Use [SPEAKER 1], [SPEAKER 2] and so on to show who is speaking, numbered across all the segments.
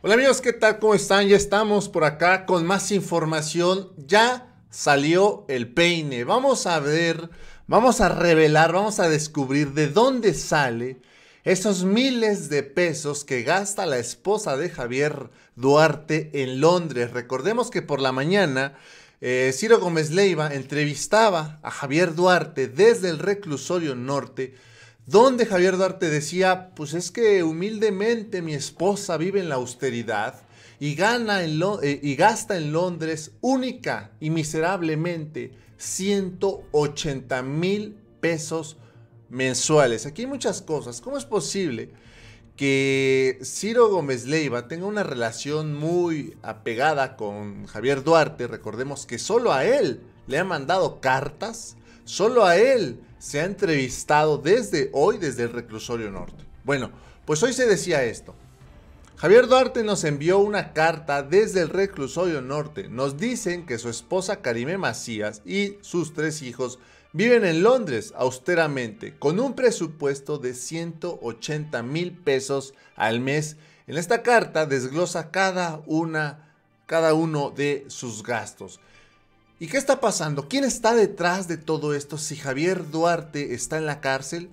[SPEAKER 1] Hola amigos, ¿qué tal? ¿Cómo están? Ya estamos por acá con más información. Ya salió el peine. Vamos a ver, vamos a revelar, vamos a descubrir de dónde sale esos miles de pesos que gasta la esposa de Javier Duarte en Londres. Recordemos que por la mañana eh, Ciro Gómez Leiva entrevistaba a Javier Duarte desde el reclusorio norte donde Javier Duarte decía, pues es que humildemente mi esposa vive en la austeridad y, gana en eh, y gasta en Londres única y miserablemente 180 mil pesos mensuales. Aquí hay muchas cosas. ¿Cómo es posible que Ciro Gómez Leiva tenga una relación muy apegada con Javier Duarte? Recordemos que solo a él le ha mandado cartas Solo a él se ha entrevistado desde hoy, desde el reclusorio norte. Bueno, pues hoy se decía esto. Javier Duarte nos envió una carta desde el reclusorio norte. Nos dicen que su esposa Karime Macías y sus tres hijos viven en Londres austeramente, con un presupuesto de 180 mil pesos al mes. En esta carta desglosa cada una, cada uno de sus gastos. ¿Y qué está pasando? ¿Quién está detrás de todo esto? Si Javier Duarte está en la cárcel,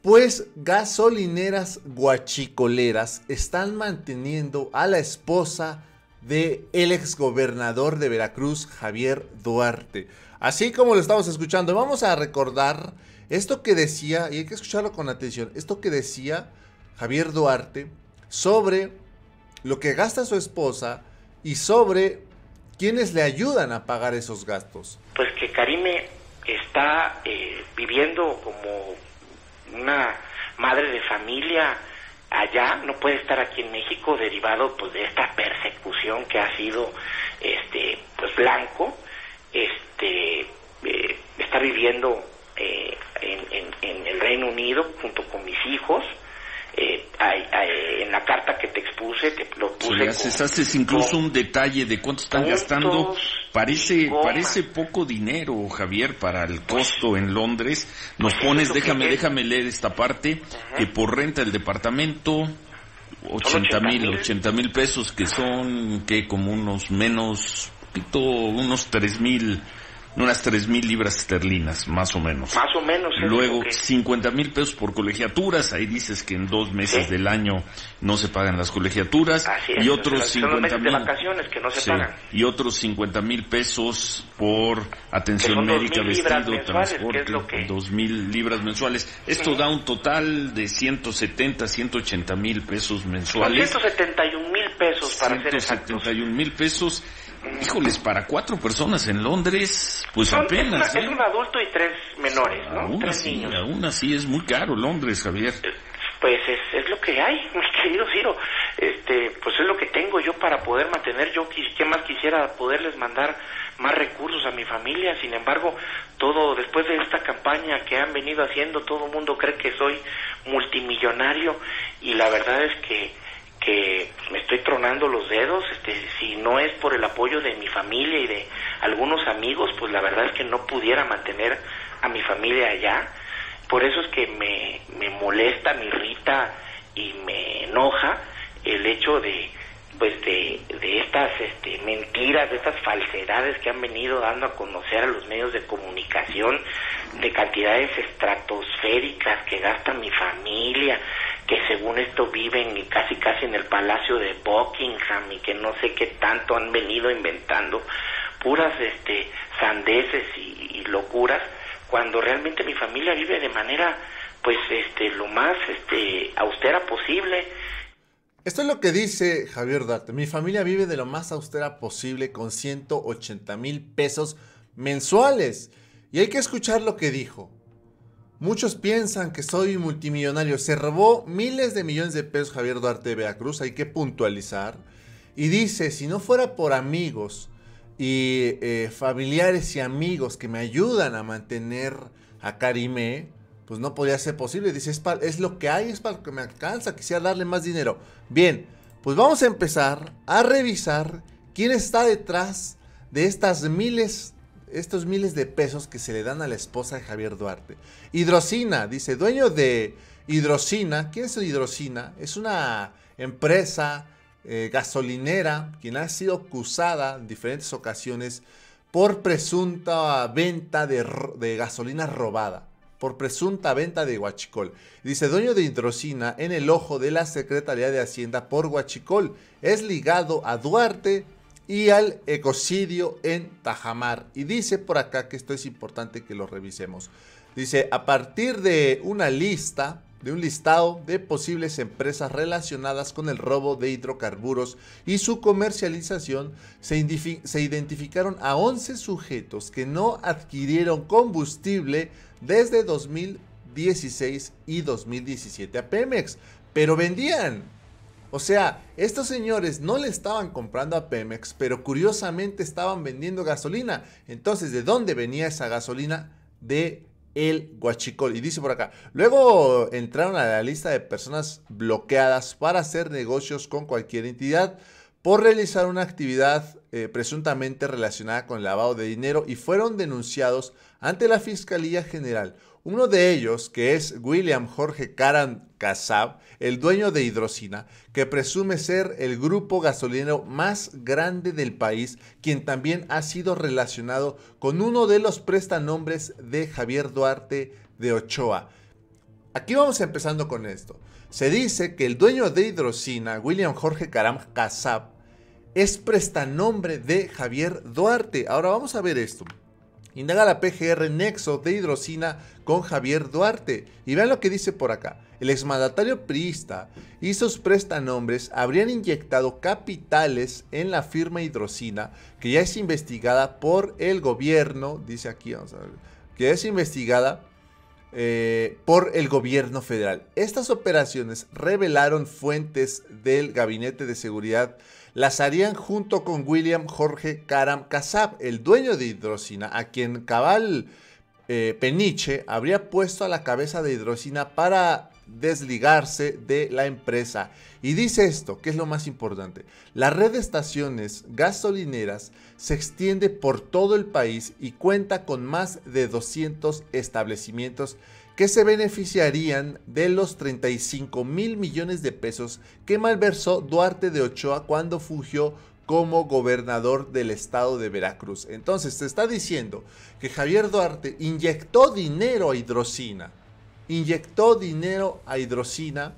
[SPEAKER 1] pues gasolineras guachicoleras están manteniendo a la esposa de el exgobernador de Veracruz, Javier Duarte. Así como lo estamos escuchando, vamos a recordar esto que decía, y hay que escucharlo con atención, esto que decía Javier Duarte sobre lo que gasta su esposa y sobre ¿Quiénes le ayudan a pagar esos gastos?
[SPEAKER 2] Pues que Karime está eh, viviendo como una madre de familia allá, no puede estar aquí en México derivado pues de esta persecución que ha sido este pues blanco, este eh, está viviendo eh, en, el Reino Unido junto con mis hijos, eh, la carta que te expuse, te lo puse. haces incluso
[SPEAKER 1] un detalle de cuánto están gastando. Parece, parece poco dinero, Javier, para el pues, costo en Londres. Pues Nos pones, déjame, déjame leer esta parte, que por renta del departamento, 80 mil, 80 mil pesos, que son, que como unos menos, unos 3 mil unas tres mil libras esterlinas, más o menos.
[SPEAKER 2] Más o menos. ¿eh? Luego,
[SPEAKER 1] cincuenta mil pesos por colegiaturas. Ahí dices que en dos meses del año no se pagan las colegiaturas. es, y otros cincuenta mil. Que no se Y otros cincuenta mil pesos por atención médica, vestido, transporte, dos que... mil libras mensuales. Esto da un total de 170, 180 mil pesos mensuales.
[SPEAKER 2] 171 mil
[SPEAKER 1] pesos para 171 mil pesos híjoles, para cuatro personas en Londres, pues apenas. Es, ¿eh? un
[SPEAKER 2] adulto y tres menores, ¿no? Aún así, Aún así
[SPEAKER 1] es muy caro Londres, Javier. Eh,
[SPEAKER 2] pues es, lo que hay, mi querido Ciro. Este, pues es lo que tengo yo para poder mantener. Yo, ¿qué más quisiera poderles mandar más recursos a mi familia? Sin embargo, todo, después de esta campaña que han venido haciendo, todo el mundo cree que soy multimillonario y la verdad es que que me estoy tronando los dedos, este, si no es por el apoyo de mi familia y de algunos amigos, pues la verdad es que no pudiera mantener a mi familia allá. Por eso es que me, me molesta, me irrita y me enoja el hecho de, pues de, de estas este, mentiras, de estas falsedades que han venido dando a conocer a los medios de comunicación, de cantidades estratosféricas que gasta mi familia, que según esto viven casi casi en el Palacio de Buckingham y que no sé qué tanto han venido inventando puras este sandeces y, locuras cuando realmente mi familia vive de manera pues este lo más este austera posible
[SPEAKER 1] esto es lo que dice Javier Darte, Mi familia vive de lo más austera posible con 180 mil pesos mensuales. Y hay que escuchar lo que dijo. Muchos piensan que soy multimillonario. Se robó miles de millones de pesos Javier Duarte de Veracruz, hay que puntualizar. Y dice, si no fuera por amigos y eh, familiares y amigos que me ayudan a mantener a Karimé, pues no podría ser posible. Dice, es, es lo que hay, es para lo que me alcanza, quisiera darle más dinero. Bien, pues vamos a empezar a revisar quién está detrás de estas miles estos miles de pesos que se le dan a la esposa de Javier Duarte. Hidrocina, dice, dueño de Hidrocina. ¿Quién es Hidrocina? Es una empresa eh, gasolinera quien ha sido acusada en diferentes ocasiones por presunta venta de, de gasolina robada por presunta venta de Huachicol. Dice dueño de hidrocina en el ojo de la Secretaría de Hacienda por Huachicol. Es ligado a Duarte y al ecocidio en Tajamar. Y dice por acá que esto es importante que lo revisemos. Dice, a partir de una lista, de un listado de posibles empresas relacionadas con el robo de hidrocarburos y su comercialización, se, identificaron a 11 sujetos que no adquirieron combustible desde 2016 y 2017 a Pemex, pero vendían o sea, estos señores no le estaban comprando a Pemex, pero curiosamente estaban vendiendo gasolina. Entonces, ¿de dónde venía esa gasolina? De el guachicol. Y dice por acá, luego entraron a la lista de personas bloqueadas para hacer negocios con cualquier entidad por realizar una actividad eh, presuntamente relacionada con el lavado de dinero y fueron denunciados ante la Fiscalía General. Uno de ellos, que es William Jorge Karan Kassab, el dueño de Hidrocina, que presume ser el grupo gasolinero más grande del país, quien también ha sido relacionado con uno de los prestanombres de Javier Duarte de Ochoa. Aquí vamos empezando con esto. Se dice que el dueño de Hidrocina, William Jorge Caram Casab, es prestanombre de Javier Duarte. Ahora vamos a ver esto. Indaga la PGR Nexo de Hidrocina con Javier Duarte. Y vean lo que dice por acá. El exmandatario priista y sus prestanombres habrían inyectado capitales en la firma Hidrocina, que ya es investigada por el gobierno, dice aquí, vamos a ver, que es investigada eh, por el gobierno federal. Estas operaciones, revelaron fuentes del Gabinete de Seguridad, las harían junto con William Jorge Karam Kazab, el dueño de Hidrocina, a quien Cabal eh, Peniche habría puesto a la cabeza de Hidrocina para desligarse de la empresa. Y dice esto, que es lo más importante. La red de estaciones gasolineras se extiende por todo el país y cuenta con más de 200 establecimientos que se beneficiarían de los 35 mil millones de pesos que malversó Duarte de Ochoa cuando fugió como gobernador del estado de Veracruz. Entonces, se está diciendo que Javier Duarte inyectó dinero a Hidrocina inyectó dinero a hidrocina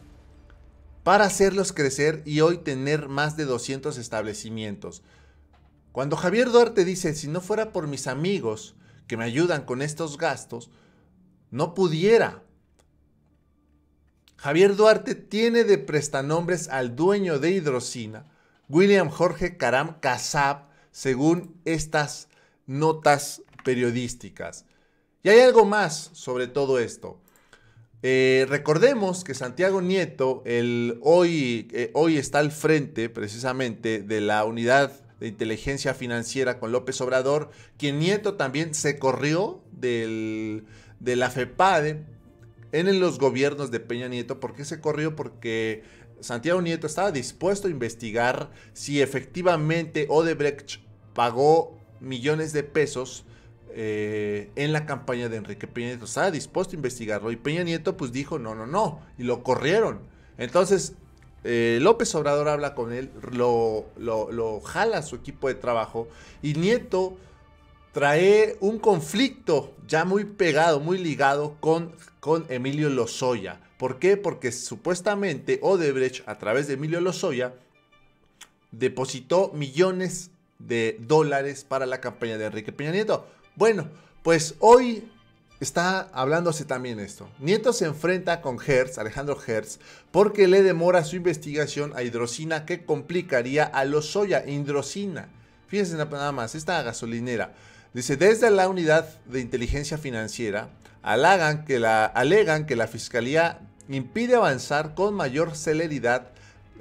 [SPEAKER 1] para hacerlos crecer y hoy tener más de 200 establecimientos. Cuando Javier Duarte dice, si no fuera por mis amigos que me ayudan con estos gastos, no pudiera. Javier Duarte tiene de prestanombres al dueño de hidrocina, William Jorge Karam Kazab, según estas notas periodísticas. Y hay algo más sobre todo esto. Eh, recordemos que Santiago Nieto el, hoy, eh, hoy está al frente precisamente de la unidad de inteligencia financiera con López Obrador, quien Nieto también se corrió del, de la FEPADE en los gobiernos de Peña Nieto. ¿Por qué se corrió? Porque Santiago Nieto estaba dispuesto a investigar si efectivamente Odebrecht pagó millones de pesos eh, en la campaña de Enrique Peña Nieto. Estaba dispuesto a investigarlo y Peña Nieto pues dijo no, no, no y lo corrieron. Entonces eh, López Obrador habla con él, lo, lo, jala a su equipo de trabajo y Nieto trae un conflicto ya muy pegado, muy ligado con, con Emilio Lozoya. ¿Por qué? Porque supuestamente Odebrecht a través de Emilio Lozoya depositó millones de dólares para la campaña de Enrique Peña Nieto. Bueno, pues hoy está hablándose también esto. Nieto se enfrenta con Hertz, Alejandro Hertz, porque le demora su investigación a hidrocina que complicaría a los soya hidrocina. Fíjense nada más, esta gasolinera. Dice, desde la unidad de inteligencia financiera, alegan que la, fiscalía impide avanzar con mayor celeridad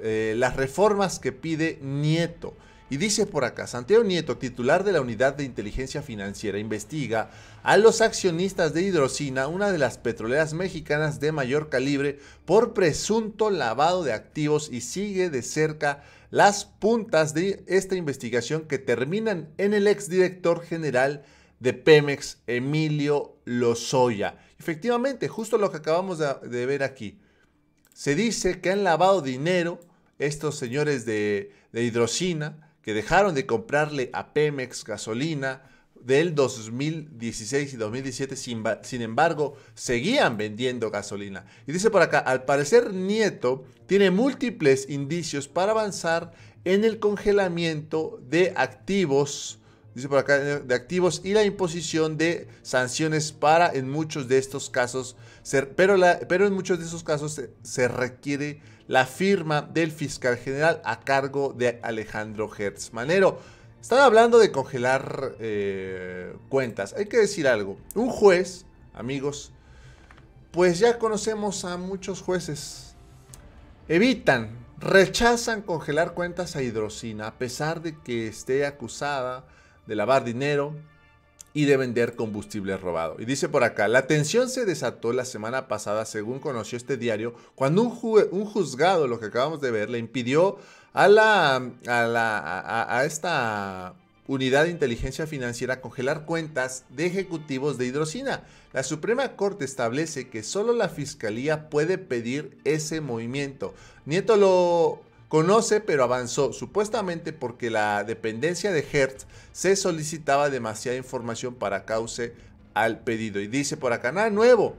[SPEAKER 1] eh, las reformas que pide Nieto. Y dice por acá, Santiago Nieto, titular de la Unidad de Inteligencia Financiera, investiga a los accionistas de Hidrocina, una de las petroleras mexicanas de mayor calibre, por presunto lavado de activos y sigue de cerca las puntas de esta investigación que terminan en el exdirector general de Pemex, Emilio Lozoya. Efectivamente, justo lo que acabamos de, ver aquí. Se dice que han lavado dinero estos señores de, de hidrocina que dejaron de comprarle a Pemex gasolina del 2016 y 2017, sin, embargo, seguían vendiendo gasolina. Y dice por acá, al parecer Nieto tiene múltiples indicios para avanzar en el congelamiento de activos, dice por acá, de activos y la imposición de sanciones para en muchos de estos casos pero, en muchos de esos casos se, requiere la firma del fiscal general a cargo de Alejandro Hertz Manero. Están hablando de congelar eh, cuentas. Hay que decir algo. Un juez, amigos, pues ya conocemos a muchos jueces. Evitan, rechazan congelar cuentas a Hidrocina a pesar de que esté acusada de lavar dinero, y de vender combustible robado. Y dice por acá, la tensión se desató la semana pasada, según conoció este diario, cuando un, un juzgado, lo que acabamos de ver, le impidió a, la, a, la, a esta unidad de inteligencia financiera congelar cuentas de ejecutivos de hidrocina. La Suprema Corte establece que solo la Fiscalía puede pedir ese movimiento. Nieto lo Conoce pero avanzó, supuestamente porque la dependencia de Hertz se solicitaba demasiada información para cause al pedido. Y dice por acá, nada nuevo,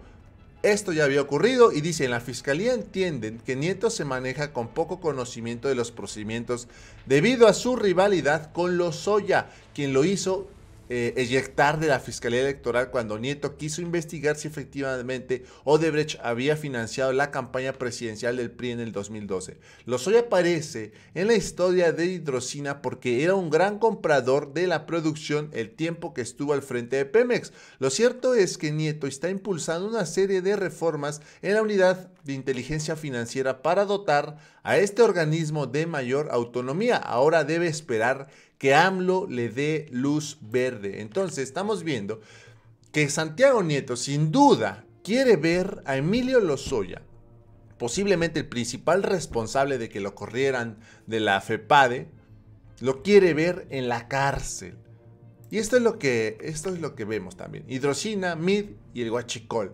[SPEAKER 1] esto ya había ocurrido y dice, en la fiscalía entienden que Nieto se maneja con poco conocimiento de los procedimientos debido a su rivalidad con Lozoya, quien lo hizo eh, eyectar de la Fiscalía Electoral cuando Nieto quiso investigar si efectivamente Odebrecht había financiado la campaña presidencial del PRI en el 2012. Lozoya aparece en la historia de Hidrocina porque era un gran comprador de la producción el tiempo que estuvo al frente de Pemex. Lo cierto es que Nieto está impulsando una serie de reformas en la unidad de inteligencia financiera para dotar a este organismo de mayor autonomía. Ahora debe esperar que AMLO le dé luz verde. Entonces estamos viendo que Santiago Nieto sin duda quiere ver a Emilio Lozoya, posiblemente el principal responsable de que lo corrieran de la FEPADE, lo quiere ver en la cárcel. Y esto es lo que, esto es lo que vemos también. Hidrocina, Mid y el Guachicol.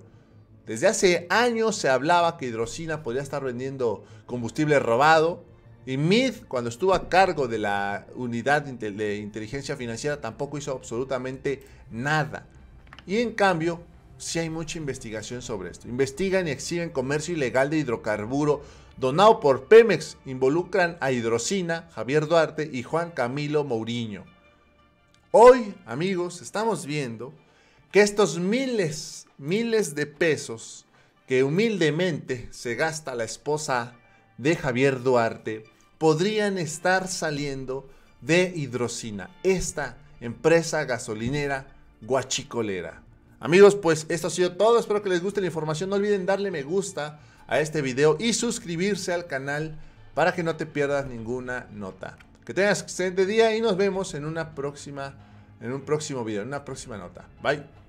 [SPEAKER 1] Desde hace años se hablaba que Hidrocina podría estar vendiendo combustible robado y MID, cuando estuvo a cargo de la unidad de inteligencia financiera, tampoco hizo absolutamente nada. Y en cambio, sí hay mucha investigación sobre esto. Investigan y exhiben comercio ilegal de hidrocarburo donado por Pemex. Involucran a Hidrocina, Javier Duarte y Juan Camilo Mourinho. Hoy, amigos, estamos viendo que estos miles, miles de pesos que humildemente se gasta la esposa de Javier Duarte podrían estar saliendo de Hidrocina, esta empresa gasolinera guachicolera. Amigos, pues esto ha sido todo. Espero que les guste la información. No olviden darle me gusta a este video y suscribirse al canal para que no te pierdas ninguna nota. Que tengas excelente día y nos vemos en una próxima en un próximo video, en una próxima nota. Bye.